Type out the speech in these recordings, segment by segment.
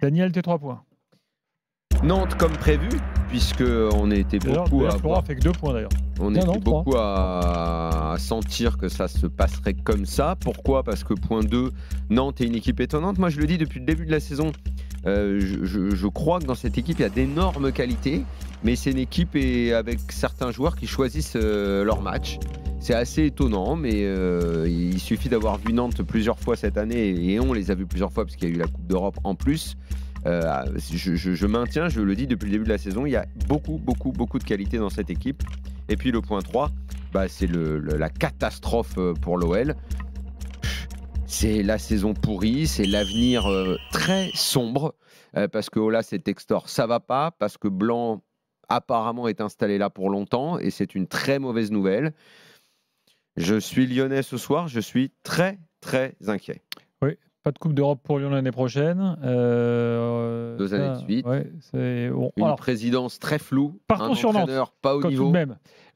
Daniel, tes trois points. Nantes comme prévu, puisque on était beaucoup à. fait deux points d'ailleurs. On était beaucoup à... sentir que ça se passerait comme ça. Pourquoi Parce que point 2, Nantes est une équipe étonnante. Moi, je le dis depuis le début de la saison. Euh, je, crois que dans cette équipe, il y a d'énormes qualités, mais c'est une équipe et avec certains joueurs qui choisissent euh, leur match c'est assez étonnant, mais euh, il suffit d'avoir vu Nantes plusieurs fois cette année, et on les a vus plusieurs fois parce qu'il y a eu la Coupe d'Europe en plus. Euh, ah, je, maintiens, je le dis depuis le début de la saison, il y a beaucoup, beaucoup, beaucoup de qualité dans cette équipe. Et puis le point 3, bah, c'est la catastrophe euh, pour l'OL. C'est la saison pourrie, c'est l'avenir très sombre, parce que Ola, oh c'est Textor, ça va pas, parce que Blanc apparemment est installé là pour longtemps, et c'est une très mauvaise nouvelle. Je suis lyonnais ce soir, je suis très, très inquiet. Oui, pas de Coupe d'Europe pour Lyon l'année prochaine. Euh, Deux années de suite. c'est... Une présidence très floue. un sur pas au niveau.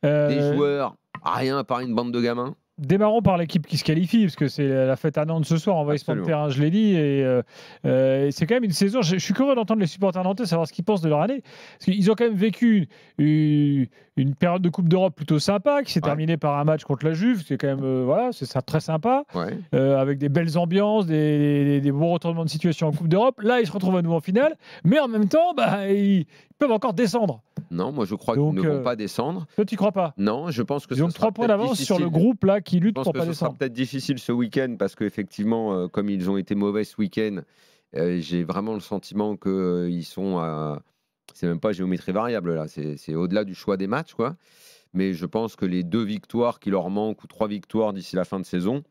Euh, des joueurs, rien à part une bande de gamins. Démarrons par l'équipe qui se qualifie, parce que c'est la fête à Nantes ce soir, on va y se terrain, je l'ai dit, et, euh, euh, c'est quand même une saison, je, suis curieux d'entendre les supporters nantais savoir ce qu'ils pensent de leur année, parce qu'ils ont quand même vécu une, période de Coupe d'Europe plutôt sympa, qui s'est terminée par un match contre la Juve, c'est quand même, euh, voilà, c'est ça, très sympa, avec des belles ambiances, des, des, bons retournements de situation en Coupe d'Europe, là ils se retrouvent à nouveau en finale, mais en même temps, bah, ils peuvent encore descendre. Non, moi je crois qu'ils ne vont euh, pas descendre. Toi, tu crois pas Non, je pense que. ont trois points d'avance sur le groupe là qui lutte pour pas descendre. Ça sera peut-être difficile ce week-end parce qu'effectivement, euh, comme ils ont été mauvais ce week-end, euh, j'ai vraiment le sentiment qu'ils sont à. C'est même pas géométrie variable là, c'est au-delà du choix des matchs quoi. Mais je pense que les deux victoires qui leur manquent ou trois victoires d'ici la fin de saison,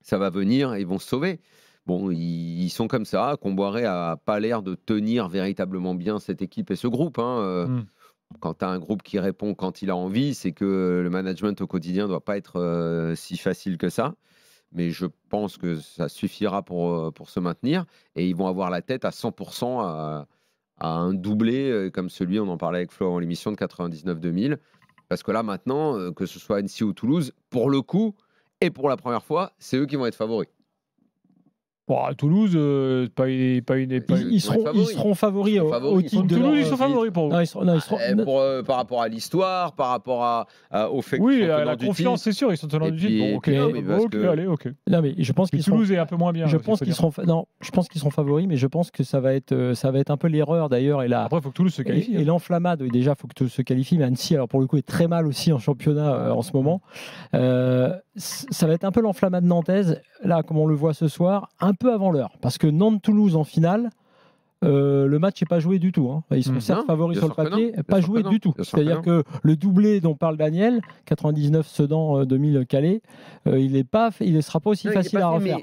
ça va venir et ils vont se sauver bon, ils, sont comme ça. Comboiré a pas l'air de tenir véritablement bien cette équipe et ce groupe. Hein, euh. mmh. Quand tu as un groupe qui répond quand il a envie, c'est que le management au quotidien ne doit pas être euh, si facile que ça. Mais je pense que ça suffira pour, euh, pour se maintenir. Et ils vont avoir la tête à 100% à, un doublé comme celui, on en parlait avec Flo en l'émission de 99-2000. Parce que là, maintenant, que ce soit Annecy ou Toulouse, pour le coup, et pour la première fois, c'est eux qui vont être favoris. Bon, à Toulouse, euh, pas une, pas une, Ils, seront, favoris, au, titre de Toulouse. Ils sont favoris pour vous. Non, ils seront, ah, euh, par rapport à l'histoire, par rapport à, au fait oui, qu'ils la, confiance, c'est sûr, ils sont tenants du titre. Bon, ok, mais, allez, ok. Non, mais je pense qu'ils Toulouse est un peu moins bien. Je hein, pense qu'ils seront, non, je pense qu'ils favoris, mais je pense que ça va être, euh, ça va être un peu l'erreur d'ailleurs et la. Après, faut que Toulouse se qualifie. Et, hein. l'enflammade, il déjà, faut que Toulouse se qualifie. Mais Annecy, alors pour le coup, est très mal aussi en championnat en ce moment ça va être un peu l'enflammade nantaise, là, comme on le voit ce soir, un peu avant l'heure. Parce que Nantes-Toulouse en finale, euh, le match n'est pas joué du tout. Hein. Ils sont hmm. favoris sur le papier, pas joué du tout. C'est-à-dire que, le doublé dont parle Daniel, 99 Sedan, 2000 euh, Calais, euh, il ne sera pas aussi facile à refaire.